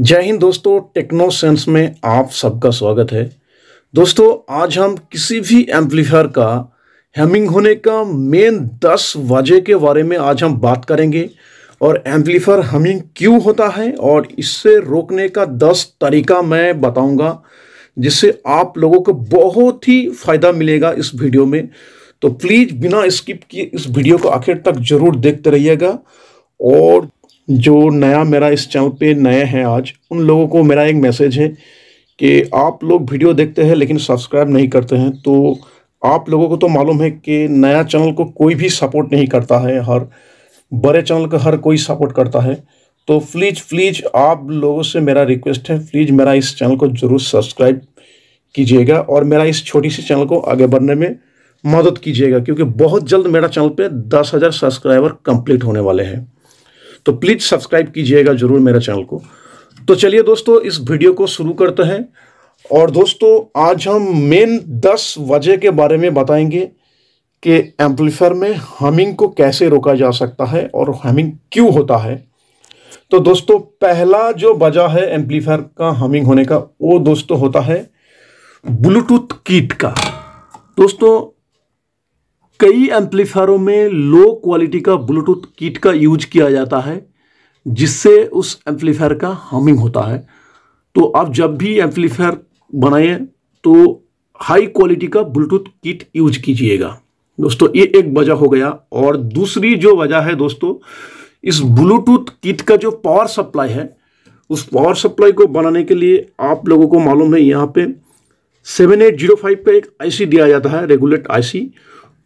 जय हिंद दोस्तों techno sense में आप सबका स्वागत है दोस्तों आज हम किसी भी एम्पलीफायर का हेमिंग होने का मेन दस वजह के बारे में आज हम बात करेंगे और एम्पलीफायर हेमिंग क्यों होता है और इससे रोकने का दस तरीका मैं बताऊंगा जिससे आप लोगों को बहुत ही फ़ायदा मिलेगा इस वीडियो में तो प्लीज़ बिना स्किप किए इस वीडियो को आखिर तक ज़रूर देखते रहिएगा और जो नया मेरा इस चैनल पे नए हैं आज उन लोगों को मेरा एक मैसेज है कि आप लोग वीडियो देखते हैं लेकिन सब्सक्राइब नहीं करते हैं तो आप लोगों को तो मालूम है कि नया चैनल को कोई भी सपोर्ट नहीं करता है हर बड़े चैनल का हर कोई सपोर्ट करता है तो प्लीज़ प्लीज़ आप लोगों से मेरा रिक्वेस्ट है प्लीज़ मेरा इस चैनल को ज़रूर सब्सक्राइब कीजिएगा और मेरा इस छोटी सी चैनल को आगे बढ़ने में मदद कीजिएगा क्योंकि बहुत जल्द मेरा चैनल पे दस हज़ार सब्सक्राइबर कंप्लीट होने वाले हैं तो प्लीज सब्सक्राइब कीजिएगा जरूर मेरा चैनल को तो चलिए दोस्तों इस वीडियो को शुरू करते हैं और दोस्तों आज हम मेन दस वजह के बारे में बताएंगे कि एम्पलीफायर में हमिंग को कैसे रोका जा सकता है और हमिंग क्यों होता है तो दोस्तों पहला जो वजह है एम्पलीफायर का हमिंग होने का वो दोस्तों होता है ब्लूटूथ किट का दोस्तों कई एम्पलीफायरों में लो क्वालिटी का ब्लूटूथ किट का यूज किया जाता है जिससे उस एम्पलीफायर का हमिंग होता है तो आप जब भी एम्पलीफायर बनाए तो हाई क्वालिटी का ब्लूटूथ किट यूज कीजिएगा दोस्तों ये एक वजह हो गया और दूसरी जो वजह है दोस्तों इस ब्लूटूथ किट का जो पावर सप्लाई है उस पावर सप्लाई को बनाने के लिए आप लोगों को मालूम है यहाँ पे सेवन एट जीरो फाइव का एक आईसी दिया जाता है रेगुलेट आईसी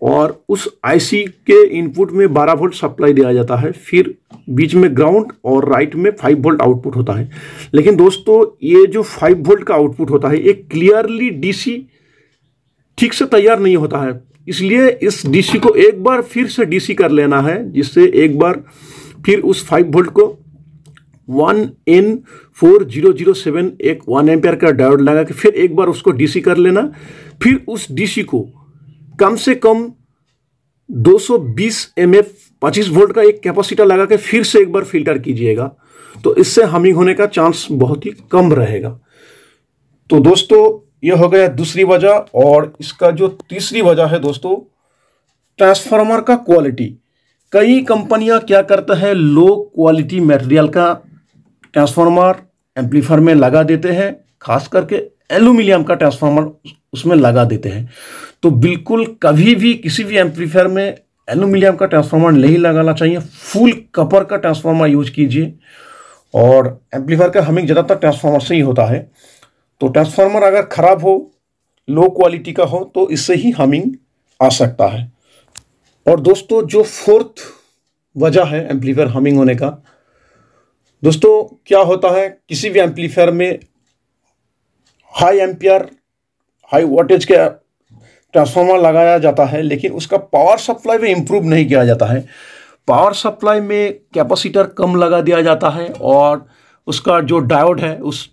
और उस आईसी के इनपुट में 12 वोल्ट सप्लाई दिया जाता है फिर बीच में ग्राउंड और राइट में 5 वोल्ट आउटपुट होता है लेकिन दोस्तों ये जो 5 वोल्ट का आउटपुट होता है ये क्लियरली डीसी ठीक से तैयार नहीं होता है इसलिए इस डीसी को एक बार फिर से डीसी कर लेना है जिससे एक बार फिर उस 5 वोल्ट को one N four zero zero seven एक वन एम्पेयर का डायोड लगा के फिर एक बार उसको डीसी कर लेना फिर उस डीसी को कम से कम 220 एमएफ 25 वोल्ट का एक कैपेसिटर लगा के फिर से एक बार फिल्टर कीजिएगा तो इससे हमिंग होने का चांस बहुत ही कम रहेगा तो दोस्तों यह हो गया दूसरी वजह और इसका जो तीसरी वजह है दोस्तों ट्रांसफार्मर का क्वालिटी कई कंपनियां क्या करता है लो क्वालिटी मटेरियल का ट्रांसफार्मर एम्पलीफायर में लगा देते हैं खास करके एलुमिनियम का ट्रांसफार्मर उसमें लगा देते हैं तो बिल्कुल कभी भी किसी भी एम्पलीफायर में एलुमिनियम का ट्रांसफार्मर नहीं लगाना चाहिए फुल कपर का ट्रांसफार्मर यूज कीजिए और एम्पलीफायर का हमिंग ज़्यादातर ट्रांसफार्मर से ही होता है तो ट्रांसफार्मर अगर ख़राब हो लो क्वालिटी का हो तो इससे ही हमिंग आ सकता है और दोस्तों जो फोर्थ वजह है एम्पलीफायर हमिंग होने का दोस्तों क्या होता है किसी भी एम्पलीफायर में हाई एम्पियर हाई वोल्टेज के ट्रांसफार्मर लगाया जाता है लेकिन उसका पावर सप्लाई में इम्प्रूव नहीं किया जाता है पावर सप्लाई में कैपेसिटर कम लगा दिया जाता है और उसका जो डायोड है उस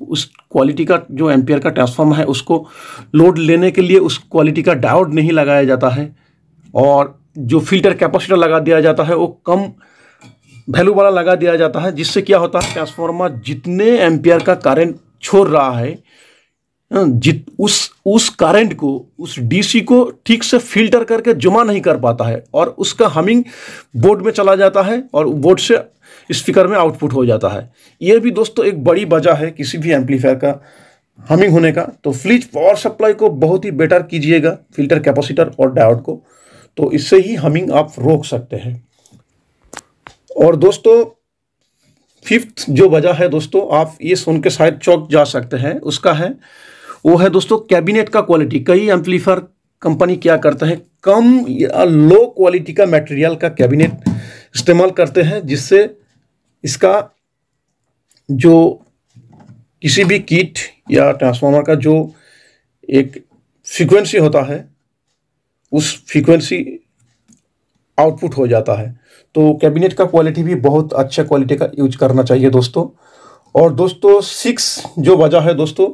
उस क्वालिटी का जो एम्पियर का ट्रांसफार्मर है उसको लोड लेने के लिए उस क्वालिटी का डायोड नहीं लगाया जाता है और जो फिल्टर कैपेसिटर लगा दिया जाता है वो कम वैल्यू वाला लगा दिया जाता है जिससे क्या होता है ट्रांसफार्मर जितने एम्पियर का करंट छोड़ रहा है हाँ, जित उस उस करंट को उस डीसी को ठीक से फिल्टर करके जमा नहीं कर पाता है और उसका हमिंग बोर्ड में चला जाता है और बोर्ड से स्पीकर में आउटपुट हो जाता है यह भी दोस्तों एक बड़ी वजह है किसी भी एम्पलीफायर का हमिंग होने का तो फ्लिज पावर सप्लाई को बहुत ही बेटर कीजिएगा फिल्टर कैपेसिटर और डायोड को तो इससे ही हमिंग आप रोक सकते हैं और दोस्तों फिफ्थ जो वजह है दोस्तों आप ये सुन के शायद चौक जा सकते हैं उसका है वो है दोस्तों कैबिनेट का क्वालिटी कई एम्पलीफायर कंपनी क्या करते हैं कम या लो क्वालिटी का मटेरियल का कैबिनेट इस्तेमाल करते हैं जिससे इसका जो किसी भी किट या ट्रांसफार्मर का जो एक फ्रीक्वेंसी होता है उस फ्रीक्वेंसी आउटपुट हो जाता है तो कैबिनेट का क्वालिटी भी बहुत अच्छा क्वालिटी का यूज करना चाहिए दोस्तों और दोस्तों सिक्स जो वजह है दोस्तों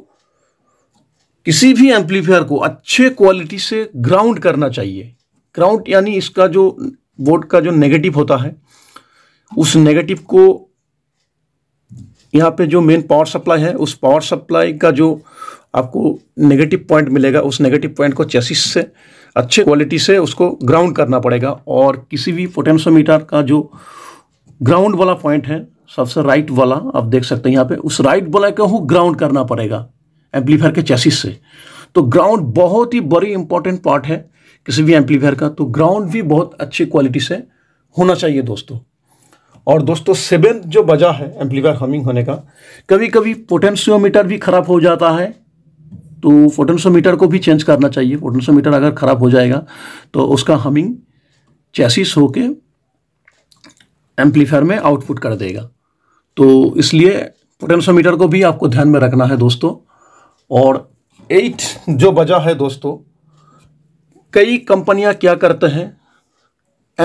किसी भी एम्पलीफायर को अच्छे क्वालिटी से ग्राउंड करना चाहिए ग्राउंड यानी इसका जो बोर्ड का जो नेगेटिव होता है उस नेगेटिव को यहाँ पे जो मेन पावर सप्लाई है उस पावर सप्लाई का जो आपको नेगेटिव पॉइंट मिलेगा उस नेगेटिव पॉइंट को चेसिस से अच्छे क्वालिटी से उसको ग्राउंड करना पड़ेगा और किसी भी पोटेंशियोमीटर का जो ग्राउंड वाला पॉइंट है सबसे राइट वाला आप देख सकते हैं यहाँ पे उस राइट वाला को ग्राउंड करना पड़ेगा एम्पलीफायर के चैसिस से तो ग्राउंड बहुत ही बड़ी इंपॉर्टेंट पार्ट है किसी भी एम्पलीफायर का तो ग्राउंड भी बहुत अच्छी क्वालिटी से होना चाहिए दोस्तों और दोस्तों सेवन जो वजह है एम्पलीफायर हमिंग होने का कभी कभी पोटेंशियोमीटर भी खराब हो जाता है तो फोटनसोमीटर को भी चेंज करना चाहिए फोटनसोमीटर अगर ख़राब हो जाएगा तो उसका हमिंग चैसिस होके एम्पलीफायर में आउटपुट कर देगा तो इसलिए पोटेंशियोमीटर को भी आपको ध्यान में रखना है दोस्तों और एट जो वजह है दोस्तों कई कंपनियां क्या करते हैं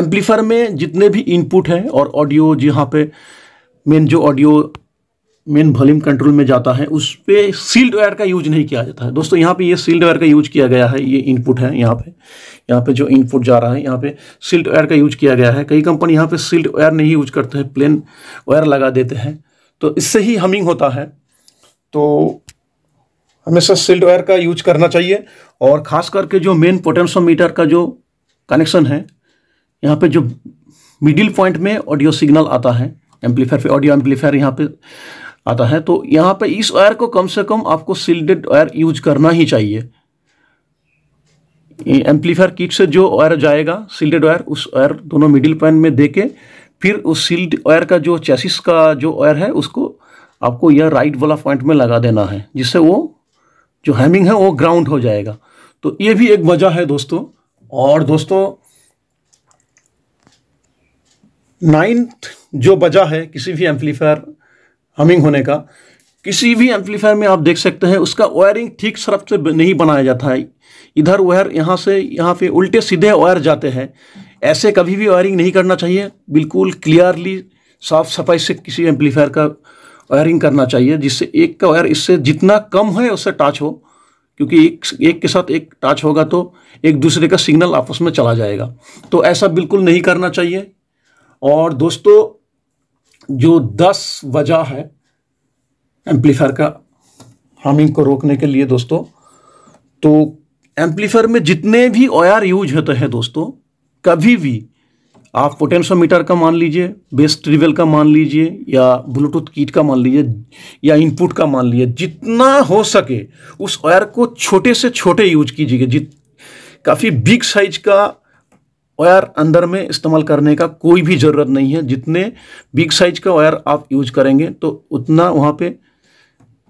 एम्पलीफायर में जितने भी इनपुट हैं और ऑडियो जहाँ पे मेन जो ऑडियो मेन वॉल्यूम कंट्रोल में जाता है उस पर सील्ड वायर का यूज नहीं किया जाता है दोस्तों यहाँ पे ये सील्ड वायर का यूज किया गया है ये इनपुट है यहाँ पे यहाँ पे जो इनपुट जा रहा है यहाँ पे सील्ड वायर का यूज किया गया है कई कंपनी यहाँ पे सील्ड वायर नहीं यूज करते हैं प्लेन वायर लगा देते हैं तो इससे ही हमिंग होता है तो हमेशा सील्ड वायर का यूज करना चाहिए और ख़ास करके जो मेन मीटर का जो कनेक्शन है यहाँ पे जो मिडिल पॉइंट में ऑडियो सिग्नल आता है एम्पलीफायर पे ऑडियो एम्पलीफायर यहाँ पे आता है तो यहां पे इस वायर को कम से कम आपको सिल्डेड वायर यूज करना ही चाहिए एम्पलीफायर किट से जो वायर जाएगा सिल्डेड वायर उस वायर दोनों मिडिल पॉइंट में देके फिर उस सील्ड वायर का जो चेसिस का जो वायर है उसको आपको यह राइट वाला पॉइंट में लगा देना है जिससे वो जो हैमिंग है वो ग्राउंड हो जाएगा तो ये भी एक वजह है दोस्तों और दोस्तों नाइन्थ जो वजह है किसी भी एम्पलीफायर हमिंग होने का किसी भी एम्पलीफायर में आप देख सकते हैं उसका वायरिंग ठीक सरफ से नहीं बनाया जाता है इधर वायर यहाँ से यहाँ पे उल्टे सीधे वायर जाते हैं ऐसे कभी भी वायरिंग नहीं करना चाहिए बिल्कुल क्लियरली साफ सफाई से किसी एम्पलीफायर का वायरिंग करना चाहिए जिससे एक का वायर इससे जितना कम है उससे टच हो क्योंकि एक एक के साथ एक टच होगा तो एक दूसरे का सिग्नल आपस में चला जाएगा तो ऐसा बिल्कुल नहीं करना चाहिए और दोस्तों जो दस वजह है एम्पलीफायर का हामिंग को रोकने के लिए दोस्तों तो एम्पलीफायर में जितने भी ऑयर यूज होते हैं दोस्तों कभी भी आप पोटेंशियोमीटर का मान लीजिए बेस्ट ट्रिवेल का मान लीजिए या ब्लूटूथ कीट का मान लीजिए या इनपुट का मान लीजिए जितना हो सके उस ऑयर को छोटे से छोटे यूज कीजिए जित काफ़ी बिग साइज का वायर अंदर में इस्तेमाल करने का कोई भी ज़रूरत नहीं है जितने बिग साइज का वायर आप यूज करेंगे तो उतना वहाँ पे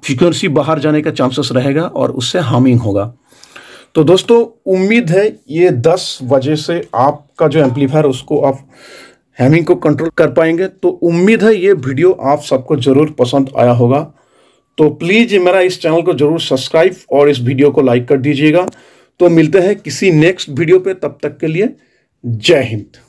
फ्रिक्वेंसी बाहर जाने का चांसेस रहेगा और उससे हार्मिंग होगा तो दोस्तों उम्मीद है ये 10 वजह से आपका जो एम्पलीफायर उसको आप हैमिंग को कंट्रोल कर पाएंगे तो उम्मीद है ये वीडियो आप सबको ज़रूर पसंद आया होगा तो प्लीज़ मेरा इस चैनल को ज़रूर सब्सक्राइब और इस वीडियो को लाइक कर दीजिएगा तो मिलते हैं किसी नेक्स्ट वीडियो पे तब तक के लिए जय हिंद